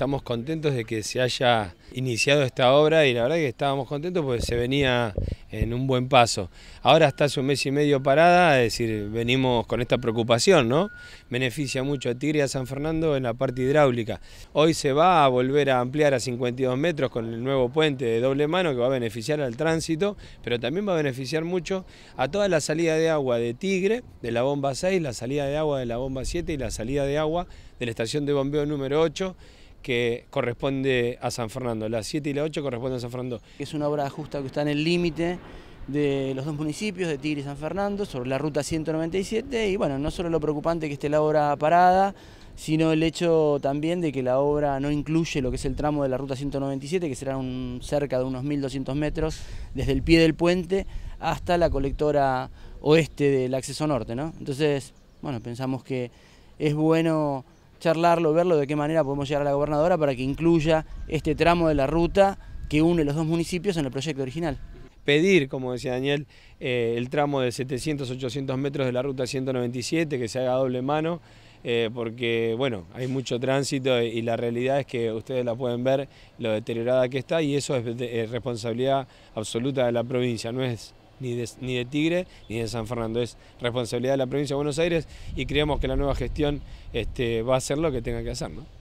Estamos contentos de que se haya iniciado esta obra y la verdad que estábamos contentos porque se venía en un buen paso. Ahora está hace un mes y medio parada, es decir, venimos con esta preocupación, ¿no? Beneficia mucho a Tigre y a San Fernando en la parte hidráulica. Hoy se va a volver a ampliar a 52 metros con el nuevo puente de doble mano que va a beneficiar al tránsito, pero también va a beneficiar mucho a toda la salida de agua de Tigre, de la bomba 6, la salida de agua de la bomba 7 y la salida de agua de la estación de bombeo número 8 que corresponde a San Fernando. La 7 y la 8 corresponden a San Fernando. Es una obra justa que está en el límite de los dos municipios, de Tigre y San Fernando, sobre la ruta 197. Y bueno, no solo lo preocupante que esté la obra parada, sino el hecho también de que la obra no incluye lo que es el tramo de la ruta 197, que será un, cerca de unos 1.200 metros desde el pie del puente hasta la colectora oeste del acceso norte. ¿no? Entonces, bueno, pensamos que es bueno charlarlo, verlo, de qué manera podemos llegar a la gobernadora para que incluya este tramo de la ruta que une los dos municipios en el proyecto original. Pedir, como decía Daniel, eh, el tramo de 700-800 metros de la ruta 197, que se haga doble mano, eh, porque bueno, hay mucho tránsito y la realidad es que ustedes la pueden ver, lo deteriorada que está, y eso es eh, responsabilidad absoluta de la provincia, no es ni de, Tigre ni de San Fernando. Es responsabilidad de la provincia de Buenos Aires y creemos que la nueva gestión este, va a hacer lo que tenga que hacer. ¿no?